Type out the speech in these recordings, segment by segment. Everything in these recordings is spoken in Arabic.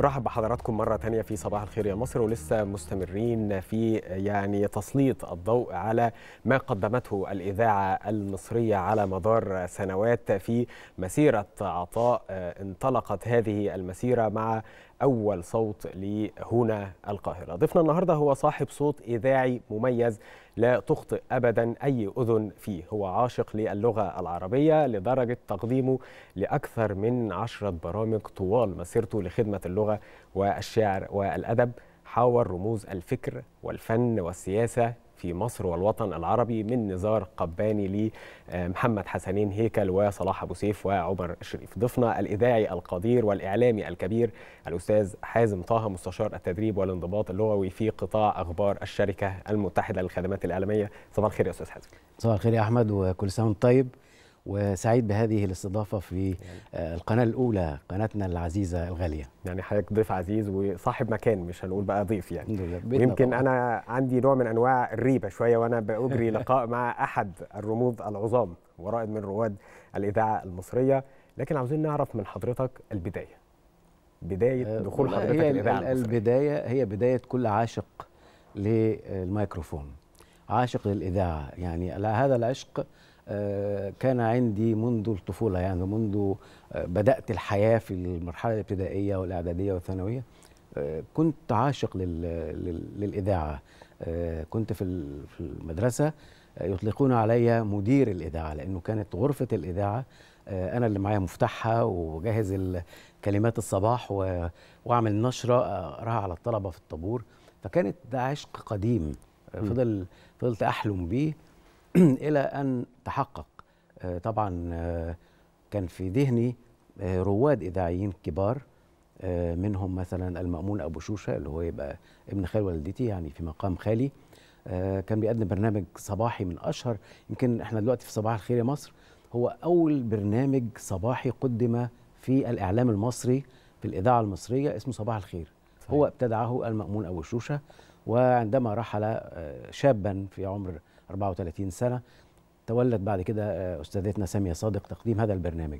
برحب بحضراتكم مرة تانية في صباح الخير يا مصر ولسه مستمرين في يعني تسليط الضوء على ما قدمته الإذاعة المصرية على مدار سنوات في مسيرة عطاء آه، انطلقت هذه المسيرة مع أول صوت لهنا القاهرة ضيفنا النهاردة هو صاحب صوت إذاعي مميز لا تخطئ أبدا أي أذن فيه هو عاشق للغة العربية لدرجة تقديمه لأكثر من عشرة برامج طوال مسيرته لخدمة اللغة والشعر والأدب حاور رموز الفكر والفن والسياسة في مصر والوطن العربي من نزار قباني لمحمد آه، حسنين هيكل وصلاح أبو سيف وعمر الشريف ضيفنا الإذاعي القدير والإعلامي الكبير الأستاذ حازم طه مستشار التدريب والانضباط اللغوي في قطاع أخبار الشركة المتحدة للخدمات الإعلامية صباح الخير يا أستاذ حازم صباح الخير يا أحمد وكل سنة طيب وسعيد بهذه الاستضافه في يعني آه، القناه الاولى قناتنا العزيزه الغاليه يعني حضرتك ضيف عزيز وصاحب مكان مش هنقول بقى ضيف يعني يمكن انا عندي نوع من انواع الريبه شويه وانا باجري لقاء مع احد الرموز العظام ورائد من رواد الاذاعه المصريه لكن عاوزين نعرف من حضرتك البدايه بدايه آه، دخول حضرتك هي الاذاعه المصريه البدايه هي بدايه كل عاشق للميكروفون عاشق للاذاعه يعني هذا العشق كان عندي منذ الطفولة يعني منذ آه، بدأت الحياة في المرحلة الابتدائية والإعدادية والثانوية آه، كنت عاشق للإذاعة آه، كنت في المدرسة يطلقون علي مدير الإذاعة لأنه كانت غرفة الإذاعة أنا اللي معايا مفتاحها وجهز كلمات الصباح وأعمل نشرة أقراها على الطلبة في الطابور فكانت ده عشق قديم فضل فضلت أحلم بيه الى ان تحقق آه، طبعا آه، كان في ذهني آه، رواد اذاعيين كبار منهم مثلا المأمون أبو شوشة اللي هو يبقى ابن خال والدتي يعني في مقام خالي كان بيقدم برنامج صباحي من أشهر يمكن احنا دلوقتي في صباح الخير يا مصر هو أول برنامج صباحي قدم في الإعلام المصري في الإذاعة المصرية اسمه صباح الخير صحيح. هو ابتدعه المأمون أبو شوشة وعندما رحل شابا في عمر 34 سنه تولت بعد كده آه، استاذتنا ساميه صادق تقديم هذا البرنامج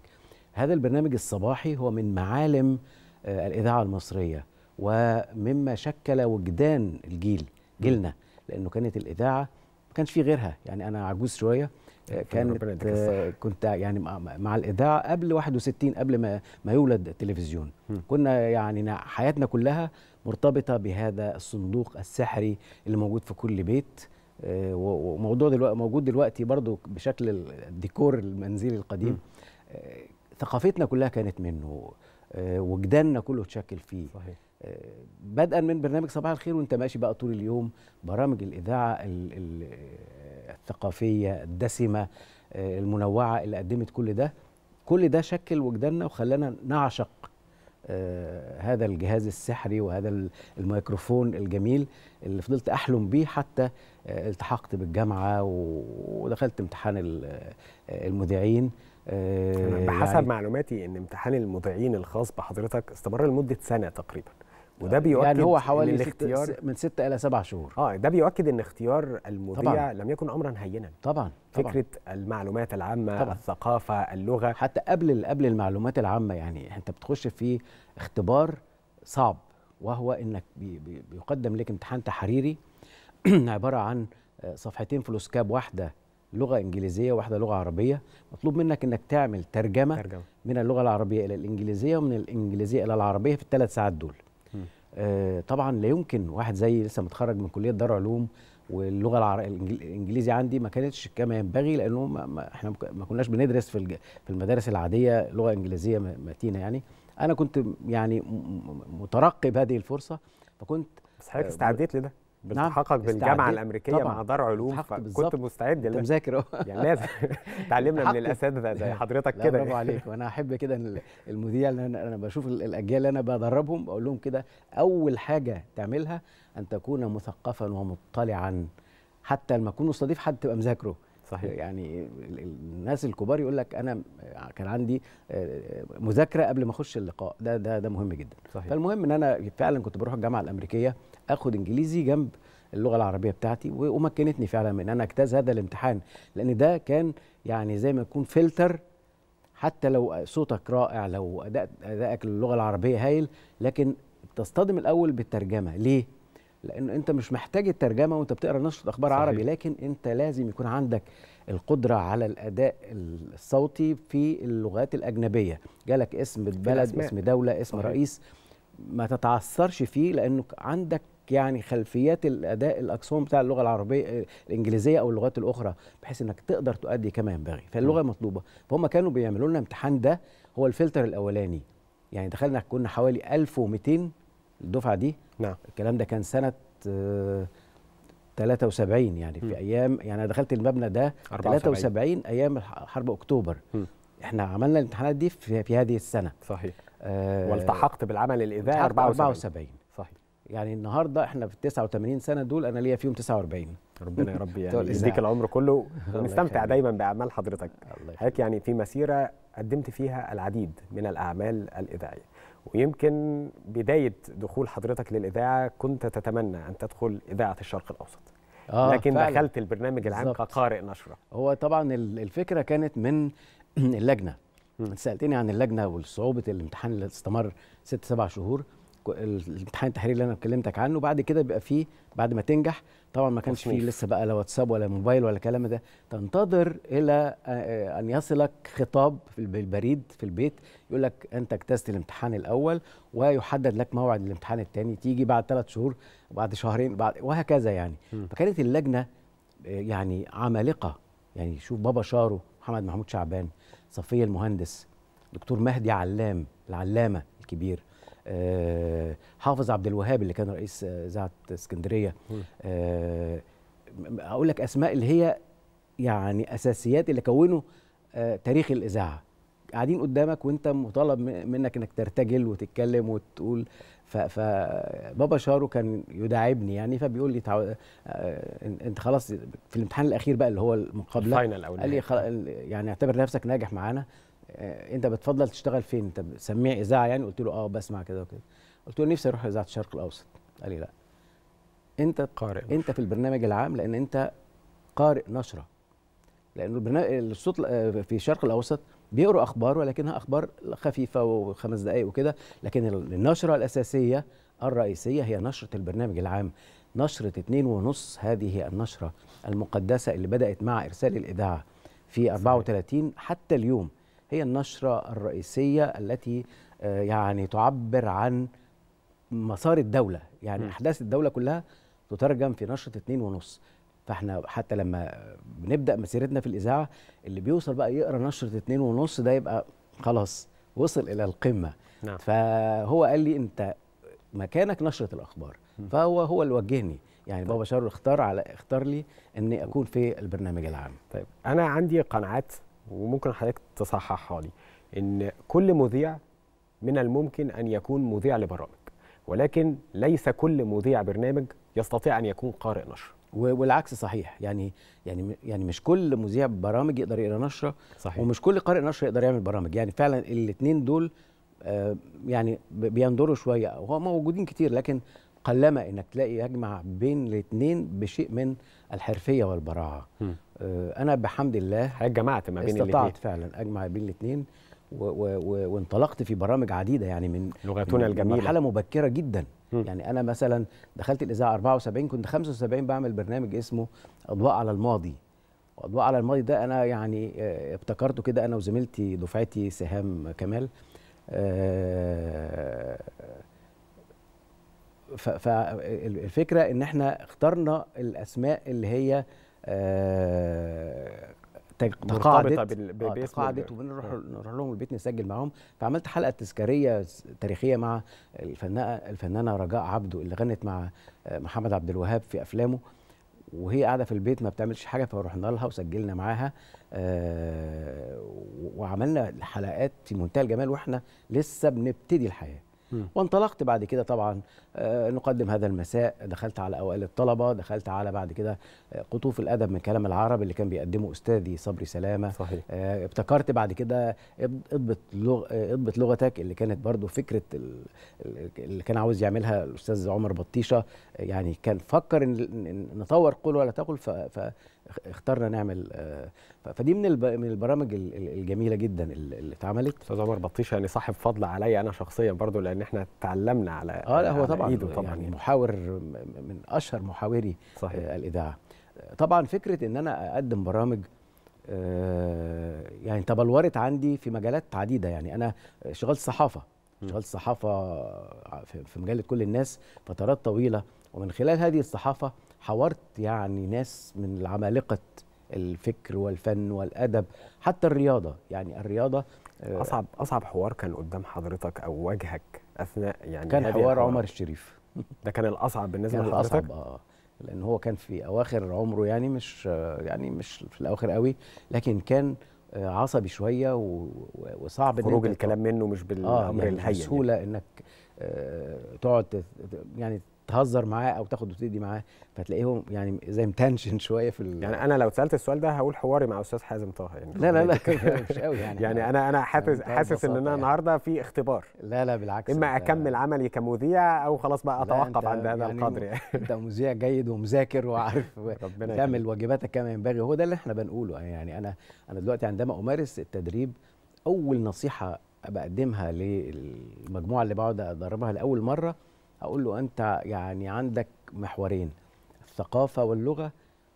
هذا البرنامج الصباحي هو من معالم آه، الاذاعه المصريه ومما شكل وجدان الجيل جيلنا لانه كانت الاذاعه ما كانش في غيرها يعني انا عجوز شويه آه، كانت كنت يعني مع الاذاعه قبل 61 قبل ما ما يولد التلفزيون كنا يعني حياتنا كلها مرتبطه بهذا الصندوق السحري اللي موجود في كل بيت آه، وموضوع دلوقتي موجود دلوقتي برضو بشكل الديكور المنزلي القديم آه، ثقافتنا كلها كانت منه آه، وجداننا كله اتشكل فيه صحيح. بدءا من برنامج صباح الخير وانت ماشي بقى طول اليوم برامج الاذاعه الثقافيه الدسمه المنوعه اللي قدمت كل ده كل ده شكل وجداننا وخلانا نعشق آه، هذا الجهاز السحري وهذا الميكروفون الجميل اللي فضلت احلم بيه حتى آه، التحقت بالجامعه ودخلت امتحان آه، المذيعين بحسب يعني معلوماتي ان امتحان المذيعين الخاص بحضرتك استمر لمده سنه تقريبا وده يعني بيؤكد يعني هو حوالي ست من ستة الى سبع شهور اه ده بيؤكد ان اختيار المذيع طبعًا. لم يكن امرا هينا طبعا فكره طبعًا. المعلومات العامه طبعًا. الثقافه اللغه حتى قبل قبل المعلومات العامه يعني انت بتخش في اختبار صعب وهو انك بي بي بيقدم لك امتحان تحريري عباره عن آه، صفحتين فلوسكاب واحده لغه انجليزيه واحده لغه عربيه مطلوب منك انك تعمل ترجمه, ترجمة. من اللغه العربيه الى الانجليزيه ومن الانجليزيه الى العربيه في الثلاث ساعات دول آه، طبعا لا يمكن واحد زي لسه متخرج من كليه دار علوم واللغه الانجليزي عندي ما كانتش كما ينبغي لانه ما... احنا ما كناش بندرس في في المدارس العاديه لغه انجليزيه متينه يعني انا كنت يعني مترقب هذه الفرصه فكنت بس حضرتك آه، استعديت لده نعم، بتحقق نعم. بالجامعه الامريكيه طبعا. مع دار علوم كنت مستعد انت مذاكر اه يعني لازم اتعلمنا من الاساتذه زي حضرتك كده برافو عليك وانا احب كده المذيع انا بشوف الاجيال اللي انا بدربهم بقول لهم كده اول حاجه تعملها ان تكون مثقفا ومطلعا حتى لما اكون مستضيف حد تبقى مذاكره صحيح يعني الناس الكبار يقول لك انا كان عندي آه، مذاكره قبل ما اخش اللقاء ده ده ده مهم جدا صحيح. فالمهم ان انا فعلا كنت بروح الجامعه الامريكيه اخد انجليزي جنب اللغه العربيه بتاعتي ومكنتني فعلا من ان انا اجتاز هذا الامتحان لان ده كان يعني زي ما يكون فلتر حتى لو صوتك رائع لو ادائك للغه العربيه هايل لكن تصطدم الاول بالترجمه ليه لانه انت مش محتاج الترجمه وانت بتقرا نشره اخبار صحيح. عربي لكن انت لازم يكون عندك القدره على الاداء الصوتي في اللغات الاجنبيه جالك اسم بلد اسم دوله اسم صحيح. رئيس ما تتعثرش فيه لانك عندك يعني خلفيات الاداء الاكسون بتاع اللغه العربيه الانجليزيه او اللغات الاخرى بحيث انك تقدر تؤدي كما ينبغي فاللغه م. مطلوبه فهم كانوا بيعملوا لنا امتحان ده هو الفلتر الاولاني يعني دخلنا كنا حوالي 1200 الدفعه دي نعم الكلام ده كان سنه 73 آه، يعني في ايام يعني انا دخلت المبنى ده 73 ايام حرب اكتوبر م. احنا عملنا الامتحانات دي في, في هذه السنه صحيح آه والتحقت بالعمل الاذاعي 74 74 صحيح يعني النهارده احنا في 89 سنه دول انا ليا فيهم 49 ربنا يا رب يعني يديك العمر كله ونستمتع دايما باعمال حضرتك حضرتك يعني في مسيره قدمت فيها العديد من الاعمال الاذاعيه ويمكن بدايه دخول حضرتك للاذاعه كنت تتمنى ان تدخل اذاعه الشرق الاوسط آه لكن فعلا. دخلت البرنامج العام كقارئ نشره هو طبعا الفكره كانت من اللجنه انت سالتني عن اللجنه وصعوبه الامتحان اللي استمر ست سبع شهور الامتحان التحريري اللي انا كلمتك عنه بعد كده بيبقى فيه بعد ما تنجح طبعا ما كانش فيه لسه بقى لا واتساب ولا موبايل ولا كلام ده تنتظر الى آه، آه، ان يصلك خطاب بالبريد في البيت يقول لك انت اجتزت الامتحان الاول ويحدد لك موعد الامتحان الثاني تيجي بعد ثلاث شهور بعد شهرين بعد وهكذا يعني م. فكانت اللجنه آه، يعني عمالقه يعني شوف بابا شارو محمد محمود شعبان صفيه المهندس دكتور مهدي علام العلامه الكبير آه، حافظ عبد الوهاب اللي كان رئيس اذاعه آه، اسكندريه آه، اقول لك اسماء اللي هي يعني اساسيات اللي كونوا تاريخ الاذاعه قاعدين قدامك وانت مطالب منك انك ترتجل وتتكلم وتقول فبابا شارو كان يداعبني يعني فبيقول لي انت خلاص في الامتحان الاخير بقى اللي هو المقابله قال لي يعني اعتبر نفسك ناجح معانا آه، انت بتفضل تشتغل فين انت سميع اذاعه يعني قلت له اه بسمع كده وكده قلت له نفسي اروح اذاعه الشرق الاوسط قال لي لا انت قارئ انت في البرنامج العام لان انت قارئ نشره لانه البرنامج الصوت آه، في الشرق الاوسط بيقروا اخبار ولكنها اخبار خفيفه وخمس دقائق وكده لكن النشره الاساسيه الرئيسيه هي نشره البرنامج العام نشره اتنين ونص هذه النشره المقدسه اللي بدات مع ارسال الاذاعه في 34 حتى اليوم هي النشرة الرئيسية التي آه، يعني تعبر عن مسار الدولة يعني م. أحداث الدولة كلها تترجم في نشرة اتنين ونص فاحنا حتى لما بنبدأ مسيرتنا في الإذاعة اللي بيوصل بقى يقرأ نشرة اتنين ونص ده يبقى خلاص وصل إلى القمة نعم. فهو قال لي أنت مكانك نشرة الأخبار م. فهو هو اللي وجهني يعني طيب. بابا شارو اختار على اختار لي اني اكون في البرنامج العام طيب انا عندي قناعات وممكن حضرتك تصححها لي ان كل مذيع من الممكن ان يكون مذيع لبرامج ولكن ليس كل مذيع برنامج يستطيع ان يكون قارئ نشر والعكس صحيح يعني يعني يعني مش كل مذيع برامج يقدر يقرا نشره صحيح. ومش كل قارئ نشر يقدر يعمل برامج يعني فعلا الاثنين دول آه، يعني بيندروا شويه هو موجودين كتير لكن قلما انك تلاقي يجمع بين الاثنين بشيء من الحرفيه والبراعه آه، انا بحمد الله جمعت ما بين الاثنين استطعت فعلا اجمع بين الاثنين وانطلقت في برامج عديده يعني من لغتنا الجميله مرحله مبكره جدا مم. يعني انا مثلا دخلت الاذاعه 74 كنت 75 بعمل برنامج اسمه اضواء على الماضي اضواء على الماضي ده انا يعني آه، ابتكرته كده انا وزميلتي دفعتي سهام كمال أه فالفكره ان احنا اخترنا الاسماء اللي هي آه، تقاعدت آه، تقاعدت وبنروح آه. نروح لهم البيت نسجل معاهم فعملت حلقه تذكاريه تاريخيه مع الفنانه الفنانه رجاء عبده اللي غنت مع محمد عبد الوهاب في افلامه وهي قاعده في البيت ما بتعملش حاجه فروحنا لها وسجلنا معاها وعملنا حلقات في منتهى الجمال واحنا لسه بنبتدي الحياه وانطلقت بعد كده طبعا آه، نقدم هذا المساء دخلت على اوائل الطلبه دخلت على بعد كده آه، قطوف الادب من كلام العرب اللي كان بيقدمه استاذي صبري سلامه صحيح. آه، ابتكرت بعد كده اضبط لغ... اضبط لغتك اللي كانت برضو فكره اللي كان عاوز يعملها الاستاذ عمر بطيشه يعني كان فكر ان نطور قول ولا تقل ف... ف... اخترنا نعمل آه، فدي من من البرامج الجميله جدا اللي اتعملت استاذ عمر بطيشه يعني صاحب فضل عليا انا شخصيا برضو لان احنا اتعلمنا على اه لا هو طبعا إيده طبعا يعني, يعني. محاور من اشهر محاوري صحيح. آه، الاذاعه طبعا فكره ان انا اقدم برامج آه، يعني تبلورت عندي في مجالات عديده يعني انا شغال صحافه شغال صحافه في مجله كل الناس فترات طويله ومن خلال هذه الصحافه حاورت يعني ناس من العمالقه الفكر والفن والادب حتى الرياضه يعني الرياضه آه، اصعب اصعب حوار كان قدام حضرتك او وجهك اثناء يعني كان حوار, حوار عمر الشريف ده كان الاصعب بالنسبه كان لحضرتك الأصعب اه لان هو كان في اواخر عمره يعني مش آه، يعني مش في الاواخر قوي لكن كان آه، عصبي شويه وصعب خروج الكلام منه مش بالامر آه يعني الهين يعني. بسهوله يعني. انك تقعد يعني تهزر معاه او تاخد وتدي معاه فتلاقيهم يعني زي متنشن شويه في ال... يعني انا لو اتسالت السؤال ده هقول حواري مع استاذ حازم طه يعني لا لا لا يعني مش قوي يعني يعني انا انا حاسس يعني حاسس ان انا يعني. النهارده في اختبار لا لا بالعكس اما اكمل عملي كمذيع او خلاص بقى اتوقف عند هذا يعني القدر يعني انت مذيع جيد ومذاكر وعارف ربنا تعمل واجباتك كما ينبغي وهو ده اللي احنا بنقوله يعني انا انا دلوقتي عندما امارس التدريب اول نصيحه بقدمها للمجموعه اللي بقعد ادربها لاول مره اقول له انت يعني عندك محورين الثقافه واللغه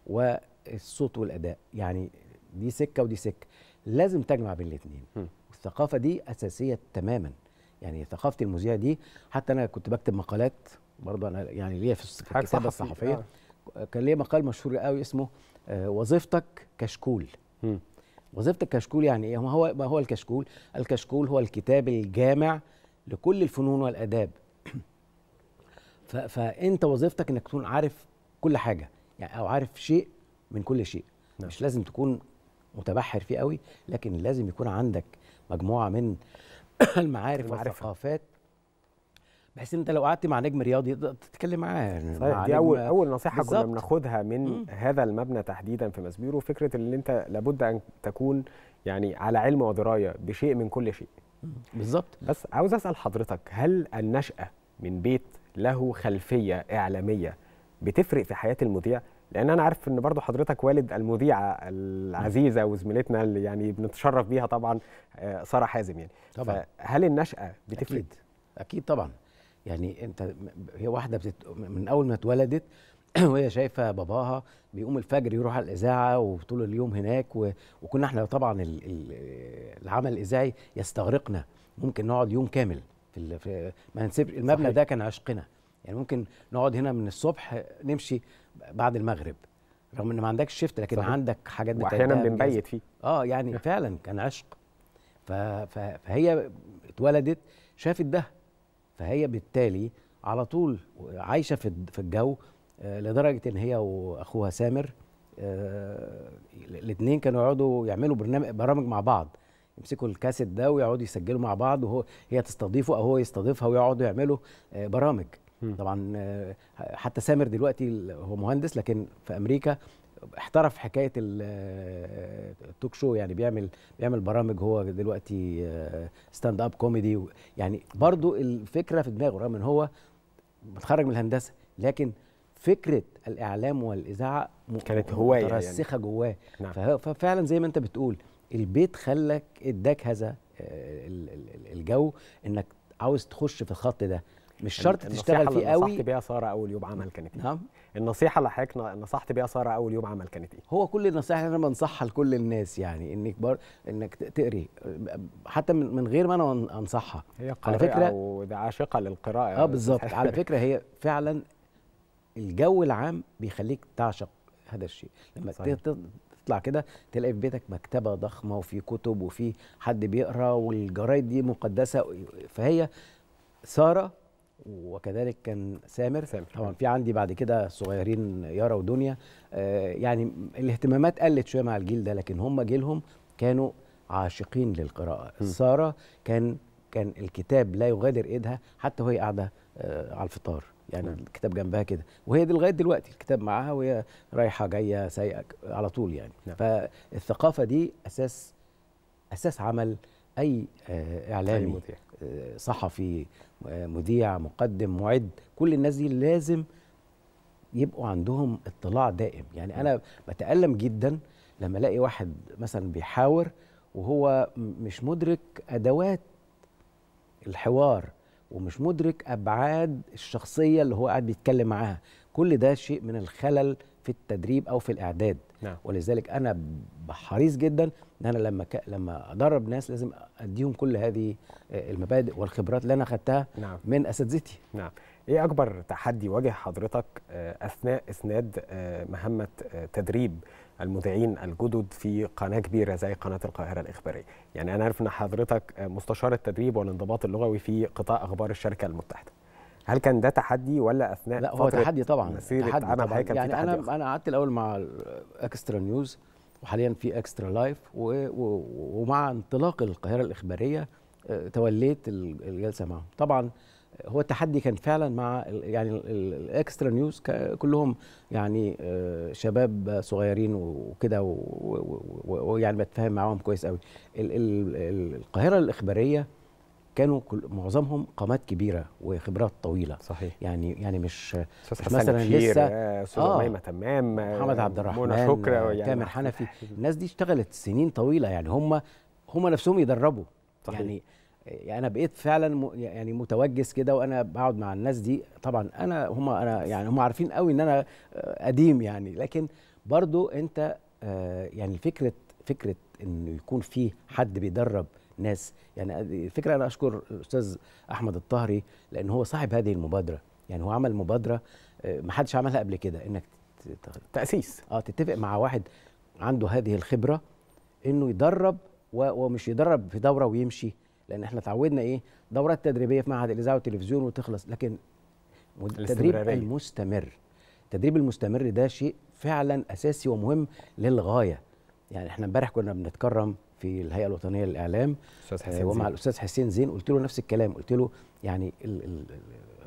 والصوت والاداء يعني دي سكه ودي سكه لازم تجمع بين الاثنين والثقافه دي اساسيه تماما يعني ثقافه المذيع دي حتى انا كنت بكتب مقالات برضه انا يعني ليا في الكتابه الصحفيه آه. كان ليا مقال مشهور قوي اسمه آه، وظيفتك كشكول وظيفتك كشكول يعني ايه هو ما هو الكشكول الكشكول هو الكتاب الجامع لكل الفنون والاداب فانت وظيفتك انك تكون عارف كل حاجه يعني او عارف شيء من كل شيء نعم. مش لازم تكون متبحر فيه قوي لكن لازم يكون عندك مجموعه من المعارف والثقافات بحيث انت لو قعدت مع نجم رياضي تتكلم معاه يعني مع دي اول اول نصيحه بالزبط. كنا بناخدها من مم. هذا المبنى تحديدا في ماسبيرو فكره ان انت لابد ان تكون يعني على علم ودرايه بشيء من كل شيء بالظبط بس عاوز اسال حضرتك هل النشاه من بيت له خلفيه اعلاميه بتفرق في حياه المذيع لان انا عارف ان برضو حضرتك والد المذيعه العزيزه وزميلتنا اللي يعني بنتشرف بيها طبعا آه، ساره حازم يعني طبعا هل النشاه بتفرق اكيد اكيد طبعا يعني انت هي واحده بتت... من اول ما اتولدت وهي شايفه باباها بيقوم الفجر يروح على الاذاعه وطول اليوم هناك و... وكنا احنا طبعا ال... العمل الاذاعي يستغرقنا ممكن نقعد يوم كامل في, في ما نسيبش المبنى ده كان عشقنا يعني ممكن نقعد هنا من الصبح نمشي بعد المغرب رغم ان ما عندكش شيفت لكن صحيح. عندك حاجات واحيانا بنبيت فيه اه يعني فعلا كان عشق فهي اتولدت شافت ده فهي بالتالي على طول عايشه في في الجو آه، لدرجه ان هي واخوها سامر آه، الاثنين كانوا يقعدوا يعملوا برنامج برامج مع بعض يمسكوا الكاسيت ده ويقعدوا يسجلوا مع بعض وهو هي تستضيفه او هو يستضيفها ويقعدوا يعملوا آه، برامج طبعا آه، حتى سامر دلوقتي هو مهندس لكن في امريكا احترف حكايه التوك شو آه، يعني بيعمل بيعمل برامج هو دلوقتي ستاند اب كوميدي يعني برضو الفكره في دماغه رغم ان هو متخرج من الهندسه لكن فكره الاعلام والاذاعه كانت هوايه يعني. مترسخه يعني. جواه نعم. ففعلا زي ما انت بتقول البيت خلك اداك هذا آه، الجو انك عاوز تخش في الخط ده مش شرط تشتغل فيه قوي نصحت بيها ساره اول يوم عمل كانت ايه نعم النصيحه اللي حضرتك نصحت بيها ساره اول يوم عمل كانت ايه هو كل النصائح اللي انا بنصحها لكل الناس يعني انك بر... انك تقري حتى من غير ما انا انصحها هي قارئه على فكره وده عاشقه للقراءه اه بالظبط على فكره هي فعلا الجو العام بيخليك تعشق هذا الشيء لما صحيح. تطلع كده تلاقي في بيتك مكتبه ضخمه وفي كتب وفي حد بيقرا والجرايد دي مقدسه فهي ساره وكذلك كان سامر, سامر. طبعا في عندي بعد كده صغيرين يارا ودنيا آه يعني الاهتمامات قلت شويه مع الجيل ده لكن هم جيلهم كانوا عاشقين للقراءه ساره كان كان الكتاب لا يغادر ايدها حتى وهي قاعده آه على الفطار يعني الكتاب جنبها كده وهي دي لغايه دلوقتي الكتاب معاها وهي رايحه جايه سايقه على طول يعني نعم. فالثقافه دي اساس اساس عمل اي آه، اعلامي أي آه، صحفي آه، مذيع مقدم معد كل الناس دي لازم يبقوا عندهم اطلاع دائم يعني انا نعم. بتالم جدا لما الاقي واحد مثلا بيحاور وهو مش مدرك ادوات الحوار ومش مدرك ابعاد الشخصيه اللي هو قاعد بيتكلم معاها كل ده شيء من الخلل في التدريب او في الاعداد نعم. ولذلك انا بحريص جدا ان انا لما ك... لما ادرب ناس لازم اديهم كل هذه آه، المبادئ والخبرات اللي انا اخذتها نعم. من اساتذتي نعم ايه اكبر تحدي واجه حضرتك آه، اثناء اسناد آه، مهمه تدريب المذيعين الجدد في قناه كبيره زي قناه القاهره الاخباريه يعني انا عارف ان حضرتك مستشار التدريب والانضباط اللغوي في قطاع اخبار الشركه المتحده هل كان ده تحدي ولا اثناء لا هو تحدي طبعا تحدي طبعا يعني انا أخر. انا قعدت الاول مع اكسترا نيوز وحاليا في اكسترا لايف ومع انطلاق القاهره الاخباريه آه، توليت الجلسه معهم طبعا هو التحدي كان فعلا مع يعني الاكسترا نيوز كلهم يعني آه، شباب صغيرين وكده ويعني بتفاهم معاهم كويس قوي القاهره الاخباريه كانوا كل معظمهم قامات كبيره وخبرات طويله صحيح يعني يعني مش, مش مثلا لسه آه، استاذ آه ميمه تمام آه، محمد عبد الرحمن شكرا يعني تامر حنفي الناس دي اشتغلت سنين طويله يعني هم هم نفسهم يدربوا صحيح. يعني يعني انا بقيت فعلا يعني متوجس كده وانا بقعد مع الناس دي طبعا انا هم انا يعني هم عارفين قوي ان انا آه، قديم يعني لكن برضو انت آه، يعني فكره فكره انه يكون في حد بيدرب ناس يعني الفكره انا اشكر الاستاذ احمد الطهري لان هو صاحب هذه المبادره يعني هو عمل مبادره آه، ما حدش عملها قبل كده انك تاسيس اه تتفق مع واحد عنده هذه الخبره انه يدرب ومش يدرب في دوره ويمشي لان احنا تعودنا ايه دورات تدريبيه في معهد الاذاعه والتلفزيون وتخلص لكن التدريب المستمر التدريب المستمر ده شيء فعلا اساسي ومهم للغايه يعني احنا امبارح كنا بنتكرم في الهيئه الوطنيه للاعلام حسين آه، ومع الاستاذ حسين زين قلت له نفس الكلام قلت له يعني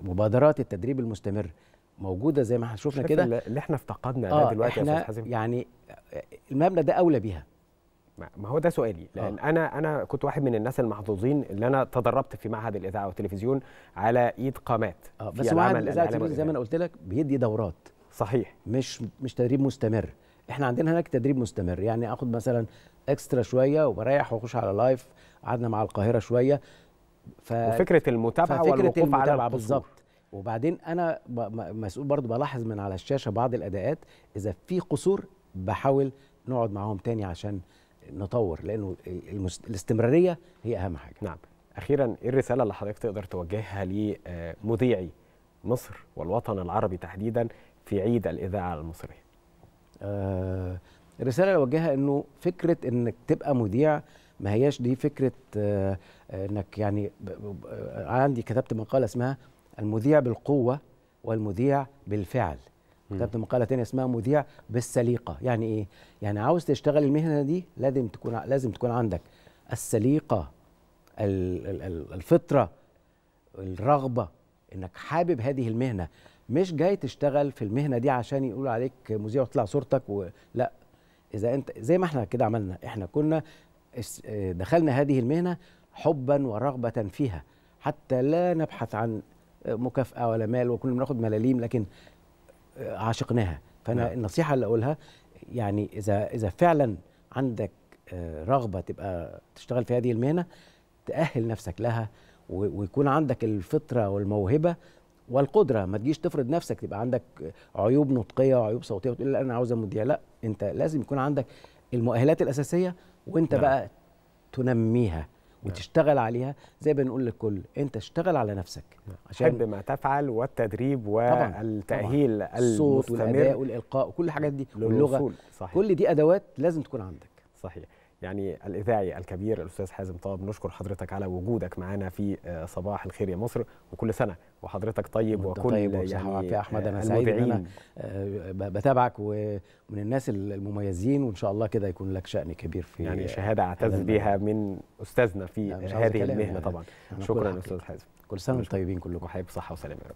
مبادرات التدريب المستمر موجوده زي ما احنا شفنا كده اللي احنا افتقدنا آه دلوقتي احنا يا استاذ حسين يعني المبنى ده اولى بيها ما هو ده سؤالي آه. لان آه. انا انا كنت واحد من الناس المحظوظين اللي انا تدربت في معهد الاذاعه والتلفزيون على ايد قامات آه. بس معهد الاذاعه والتلفزيون زي ما انا قلت لك بيدي دورات صحيح مش مش تدريب مستمر احنا عندنا هناك تدريب مستمر يعني اخد مثلا اكسترا شويه وبريح واخش على لايف قعدنا مع القاهره شويه ف... وفكره المتابعه والوقوف المتابعة على بالظبط وبعدين انا مسؤول برضو بلاحظ من على الشاشه بعض الاداءات اذا في قصور بحاول نقعد معاهم تاني عشان نطور لانه الاستمراريه هي اهم حاجه نعم اخيرا ايه الرساله اللي حضرتك تقدر توجهها لمذيعي آه، مصر والوطن العربي تحديدا في عيد الاذاعه المصريه آه الرساله اللي اوجهها انه فكره انك تبقى مذيع ما هياش دي فكره آه انك يعني آه، عندي كتبت مقاله اسمها المذيع بالقوه والمذيع بالفعل كتبت مقاله تانية اسمها مذيع بالسليقه يعني ايه يعني عاوز تشتغل المهنه دي لازم تكون لازم تكون عندك السليقه الفطره الرغبه انك حابب هذه المهنه مش جاي تشتغل في المهنه دي عشان يقول عليك مذيع وتطلع صورتك لا اذا انت زي ما احنا كده عملنا احنا كنا دخلنا هذه المهنه حبا ورغبه فيها حتى لا نبحث عن مكافاه ولا مال وكنا بناخد ملاليم لكن عاشقناها فانا نعم. النصيحه اللي اقولها يعني اذا اذا فعلا عندك آه، رغبه تبقى تشتغل في هذه المهنه تاهل نفسك لها ويكون عندك الفطره والموهبه والقدره ما تجيش تفرض نفسك تبقى عندك عيوب نطقيه وعيوب صوتيه وتقول لا انا عاوز مذيع لا انت لازم يكون عندك المؤهلات الاساسيه وانت نعم. بقى تنميها نعم. وتشتغل عليها زي ما بنقول للكل انت اشتغل على نفسك نعم. عشان حب ما تفعل والتدريب والتاهيل الصوت والاداء والالقاء وكل الحاجات دي واللغه صحيح. كل دي ادوات لازم تكون عندك صحيح يعني الإذاعي الكبير الأستاذ حازم طاب نشكر حضرتك على وجودك معنا في آه، صباح الخير يا مصر وكل سنة وحضرتك طيب وكل طيب يعني يا احمد انا سعيد ان انا آه، بتابعك ومن الناس المميزين وان شاء الله كده يكون لك شأن كبير في يعني شهاده اعتز بها من استاذنا في هذه المهنه طبعا شكرا استاذ حازم كل سنه وانتم طيبين كلكم حبيب صحه وسلامه يا رب